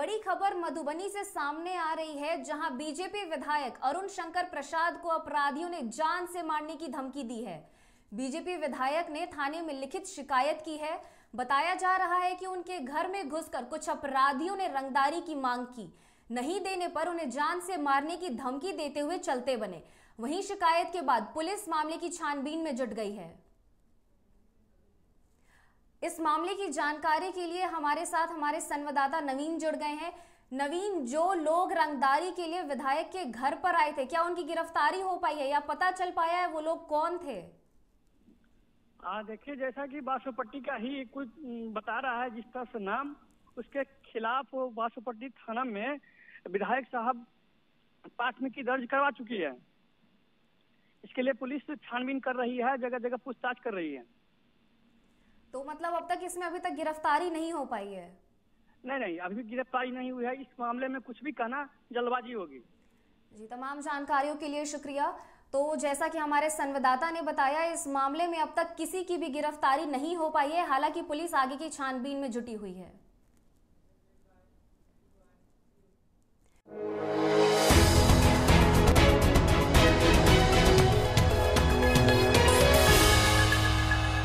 बड़ी खबर मधुबनी से सामने आ रही है जहां बीजेपी विधायक अरुण शंकर प्रसाद को अपराधियों ने जान से मारने की धमकी दी है बीजेपी विधायक ने थाने में लिखित शिकायत की है बताया जा रहा है कि उनके घर में घुसकर कुछ अपराधियों ने रंगदारी की मांग की नहीं देने पर उन्हें जान से मारने की धमकी देते हुए चलते बने वहीं शिकायत के बाद पुलिस मामले की छानबीन में जुट गई है इस मामले की जानकारी के लिए हमारे साथ हमारे संवाददाता नवीन जुड़ गए हैं नवीन जो लोग रंगदारी के लिए विधायक के घर पर आए थे क्या उनकी गिरफ्तारी हो पाई है या पता चल पाया है वो लोग कौन थे हाँ देखिए जैसा कि बासुपट्टी का ही कुछ बता रहा है जिसका नाम उसके खिलाफ बासुपट्टी थाना में विधायक साहब प्राथमिकी दर्ज करवा चुकी है इसके लिए पुलिस छानबीन कर रही है जगह जगह पूछताछ कर रही है तो मतलब अब तक इसमें अभी तक गिरफ्तारी नहीं हो पाई है नहीं नहीं अभी गिरफ्तारी नहीं हुई है इस मामले में कुछ भी कहना जल्दबाजी होगी जी तमाम जानकारियों के लिए शुक्रिया तो जैसा कि हमारे संवाददाता ने बताया इस मामले में अब तक किसी की भी गिरफ्तारी नहीं हो पाई है हालांकि पुलिस आगे की छानबीन में जुटी हुई है